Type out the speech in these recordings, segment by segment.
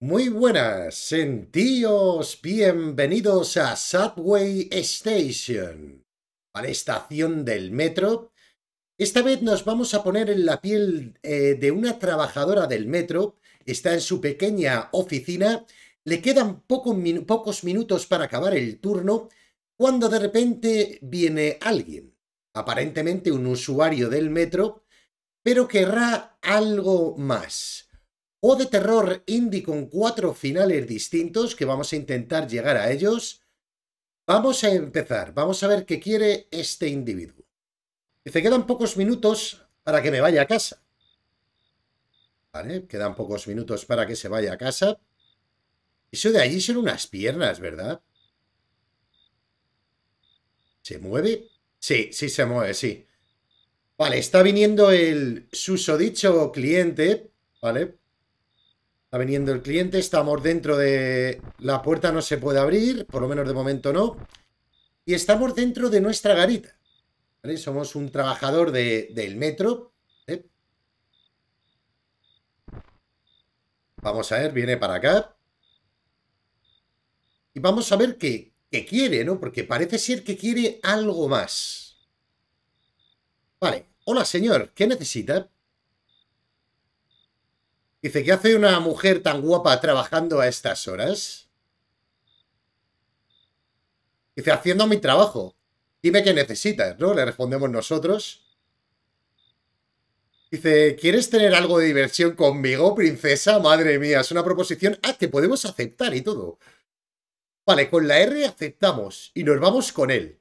Muy buenas, sentíos bienvenidos a Subway Station, a la estación del metro. Esta vez nos vamos a poner en la piel eh, de una trabajadora del metro. Está en su pequeña oficina. Le quedan pocos minutos para acabar el turno cuando de repente viene alguien, aparentemente un usuario del metro, pero querrá algo más o de terror indie con cuatro finales distintos que vamos a intentar llegar a ellos. Vamos a empezar, vamos a ver qué quiere este individuo. Dice, quedan pocos minutos para que me vaya a casa. Vale, quedan pocos minutos para que se vaya a casa. Eso de allí son unas piernas, ¿verdad? ¿Se mueve? Sí, sí se mueve, sí. Vale, está viniendo el susodicho cliente, ¿vale? Está viniendo el cliente, estamos dentro de... La puerta no se puede abrir, por lo menos de momento no. Y estamos dentro de nuestra garita. Somos un trabajador del metro. ¿eh? Vamos a ver, viene para acá. Y vamos a ver qué, qué quiere, ¿no? Porque parece ser que quiere algo más. Vale. Hola, señor. ¿Qué necesita? Dice, ¿qué hace una mujer tan guapa trabajando a estas horas? Dice, haciendo mi trabajo. Dime qué necesitas, ¿no? Le respondemos nosotros. Dice, ¿quieres tener algo de diversión conmigo, princesa? Madre mía, es una proposición. Ah, que podemos aceptar y todo. Vale, con la R aceptamos y nos vamos con él.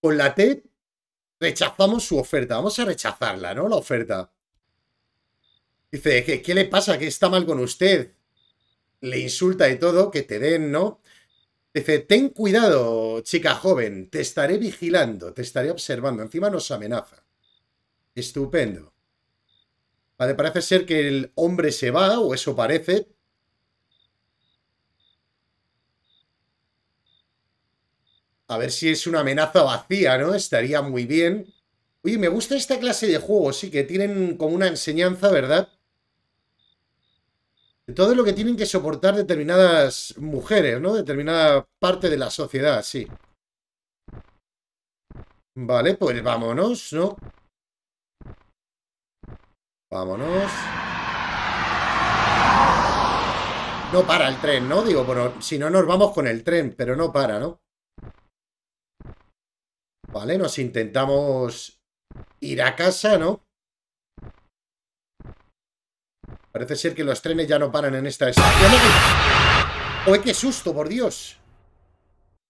Con la T rechazamos su oferta. Vamos a rechazarla, ¿no? La oferta. Dice, ¿qué, le pasa? ¿Qué está mal con usted? Le insulta y todo, que te den, ¿no? Dice, ten cuidado, chica joven, te estaré vigilando, te estaré observando. Encima nos amenaza. Estupendo. Vale, parece ser que el hombre se va, o eso parece, A ver si es una amenaza vacía, ¿no? Estaría muy bien. Oye, me gusta esta clase de juegos, sí, que tienen como una enseñanza, ¿verdad? todo lo que tienen que soportar determinadas mujeres, ¿no? Determinada parte de la sociedad, sí. Vale, pues vámonos, ¿no? Vámonos. No para el tren, ¿no? Digo, bueno, si no nos vamos con el tren, pero no para, ¿no? Vale, nos intentamos ir a casa, ¿no? Parece ser que los trenes ya no paran en esta estación. ¡Oye, qué susto, por Dios!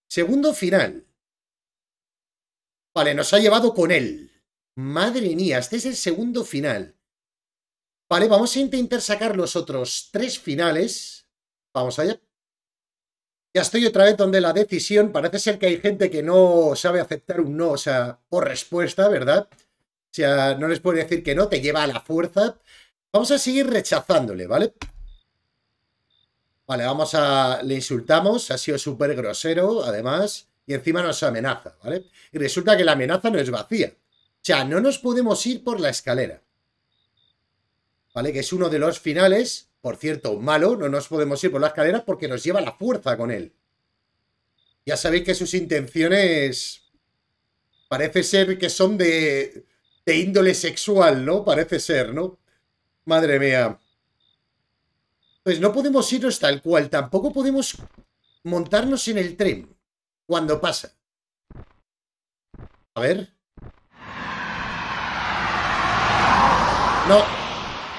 Segundo final. Vale, nos ha llevado con él. Madre mía, este es el segundo final. Vale, vamos a intentar sacar los otros tres finales. Vamos allá. Ya estoy otra vez donde la decisión, parece ser que hay gente que no sabe aceptar un no, o sea, por respuesta, ¿verdad? O sea, no les puede decir que no, te lleva a la fuerza. Vamos a seguir rechazándole, ¿vale? Vale, vamos a... Le insultamos, ha sido súper grosero, además, y encima nos amenaza, ¿vale? Y resulta que la amenaza no es vacía. O sea, no nos podemos ir por la escalera. ¿Vale? Que es uno de los finales, por cierto, malo, no nos podemos ir por la escalera porque nos lleva la fuerza con él. Ya sabéis que sus intenciones parece ser que son de, de índole sexual, ¿no? Parece ser, ¿no? Madre mía. Pues no podemos irnos tal cual. Tampoco podemos montarnos en el tren cuando pasa. A ver. No.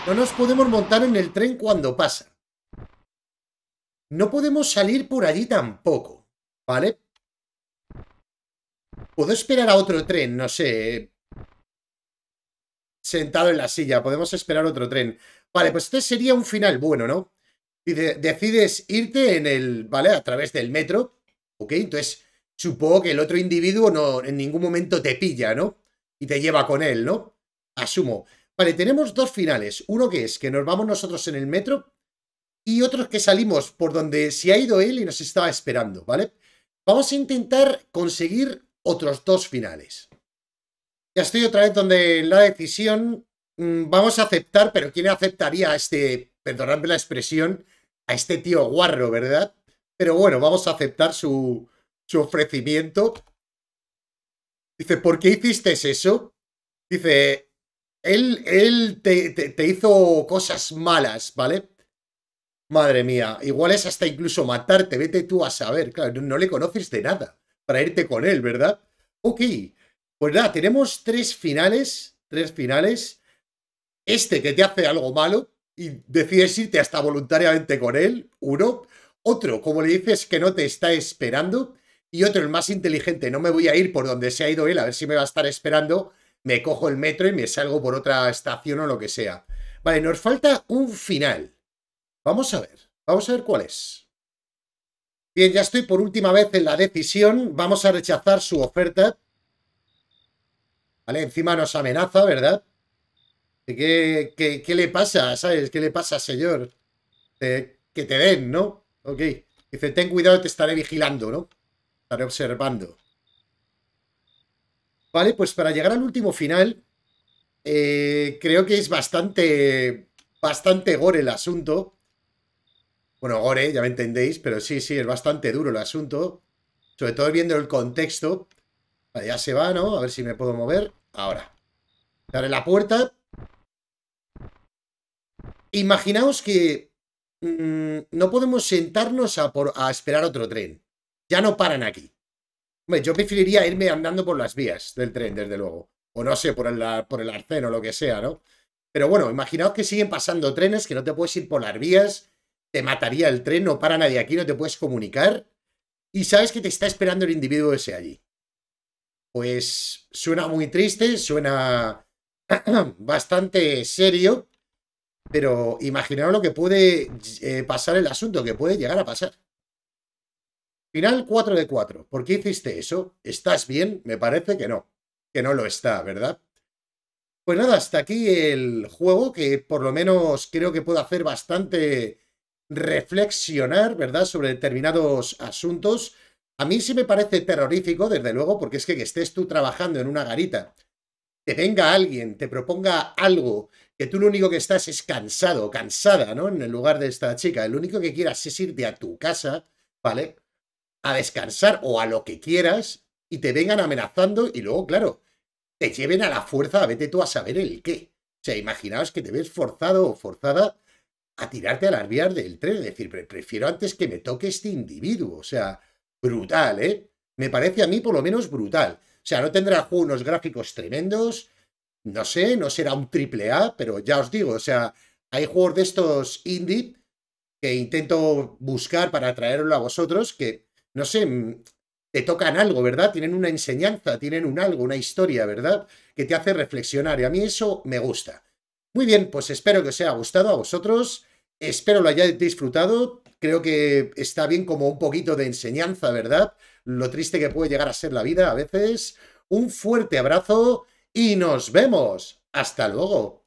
No nos podemos montar en el tren cuando pasa. No podemos salir por allí tampoco. ¿Vale? Puedo esperar a otro tren, no sé sentado en la silla. Podemos esperar otro tren. Vale, pues este sería un final bueno, ¿no? Y decides irte en el, ¿vale? A través del metro. Ok, entonces supongo que el otro individuo no en ningún momento te pilla, ¿no? Y te lleva con él, ¿no? Asumo. Vale, tenemos dos finales. Uno que es que nos vamos nosotros en el metro y otro que salimos por donde se ha ido él y nos estaba esperando, ¿vale? Vamos a intentar conseguir otros dos finales estoy otra vez donde la decisión mm, vamos a aceptar, pero ¿quién aceptaría a este, perdonadme la expresión, a este tío guarro, ¿verdad? Pero bueno, vamos a aceptar su, su ofrecimiento. Dice, ¿por qué hiciste eso? Dice, él, él te, te, hizo cosas malas, ¿vale? Madre mía, igual es hasta incluso matarte, vete tú a saber, claro, no, no le conoces de nada para irte con él, ¿verdad? Ok, pues nada, tenemos tres finales, tres finales. Este que te hace algo malo y decides irte hasta voluntariamente con él, uno. Otro, como le dices que no te está esperando. Y otro, el más inteligente, no me voy a ir por donde se ha ido él, a ver si me va a estar esperando. Me cojo el metro y me salgo por otra estación o lo que sea. Vale, nos falta un final. Vamos a ver, vamos a ver cuál es. Bien, ya estoy por última vez en la decisión. Vamos a rechazar su oferta ¿Vale? Encima nos amenaza, ¿verdad? ¿Qué, le pasa? ¿Sabes? ¿Qué le pasa, señor? Eh, que te den, ¿no? Ok. Dice, ten cuidado, te estaré vigilando, ¿no? Estaré observando. Vale, pues para llegar al último final, eh, creo que es bastante, bastante gore el asunto. Bueno, gore, ya me entendéis, pero sí, sí, es bastante duro el asunto. Sobre todo viendo el contexto. Allá ya se va, ¿no? A ver si me puedo mover. Ahora. Daré la puerta. Imaginaos que mm, no podemos sentarnos a, esperar otro tren. Ya no paran aquí. Hombre, yo preferiría irme andando por las vías del tren, desde luego. O no sé, por el, por el arcén o lo que sea, ¿no? Pero bueno, imaginaos que siguen pasando trenes, que no te puedes ir por las vías, te mataría el tren, no para nadie aquí, no te puedes comunicar. Y sabes que te está esperando el individuo ese allí pues suena muy triste, suena bastante serio, pero imaginaros lo que puede eh, pasar el asunto, que puede llegar a pasar. Final 4 de 4. ¿Por qué hiciste eso? ¿Estás bien? Me parece que no. Que no lo está, ¿verdad? Pues nada, hasta aquí el juego que por lo menos creo que puede hacer bastante reflexionar, ¿verdad? Sobre determinados asuntos. A mí sí me parece terrorífico, desde luego, porque es que, estés tú trabajando en una garita, te venga alguien, te proponga algo, que tú lo único que estás es cansado, cansada, ¿no? En el lugar de esta chica, el único que quieras es irte a tu casa, ¿vale? A descansar o a lo que quieras y te vengan amenazando y luego, claro, te lleven a la fuerza, a vete tú a saber el qué. O sea, imaginaos que te ves forzado o forzada a tirarte a las vías del tren, es decir, prefiero antes que me toque este individuo, o sea, brutal, ¿eh? Me parece a mí por lo menos brutal. O sea, no tendrá unos gráficos tremendos, no sé, no será un triple A, pero ya os digo, o sea, hay juegos de estos indie que intento buscar para traerlo a vosotros, que, no sé, mm, te tocan algo, ¿verdad? Tienen una enseñanza, tienen un algo, una historia, ¿verdad? Que te hace reflexionar y a mí eso me gusta. Muy bien, pues espero que os haya gustado a vosotros, espero lo hayáis disfrutado, creo que está bien como un poquito de enseñanza, ¿verdad? Lo triste que puede llegar a ser la vida a veces. Un fuerte abrazo y nos vemos. Hasta luego.